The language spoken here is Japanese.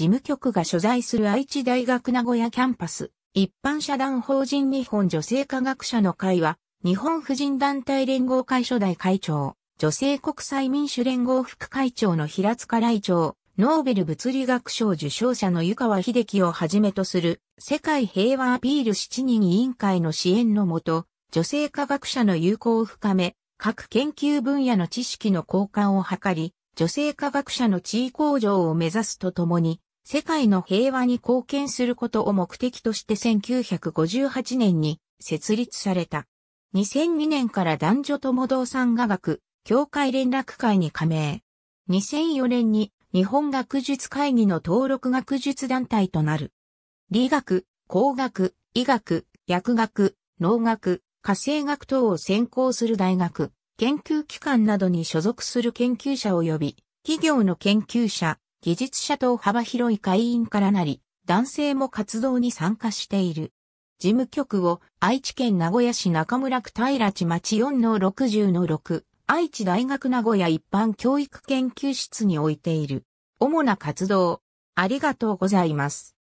事務局が所在する愛知大学名古屋キャンパス、一般社団法人日本女性科学者の会は、日本婦人団体連合会初代会長、女性国際民主連合副会長の平塚来長、ノーベル物理学賞受賞者の湯川秀樹をはじめとする世界平和アピール7人委員会の支援のもと、女性科学者の友好を深め、各研究分野の知識の交換を図り、女性科学者の地位向上を目指すとともに、世界の平和に貢献することを目的として1958年に設立された。2002年から男女共同参画学、協会連絡会に加盟。2004年に日本学術会議の登録学術団体となる。理学、工学、医学、薬学、農学、化成学等を専攻する大学、研究機関などに所属する研究者及び、企業の研究者、技術者等幅広い会員からなり、男性も活動に参加している。事務局を愛知県名古屋市中村区平地町4の60の6、愛知大学名古屋一般教育研究室に置いている。主な活動、ありがとうございます。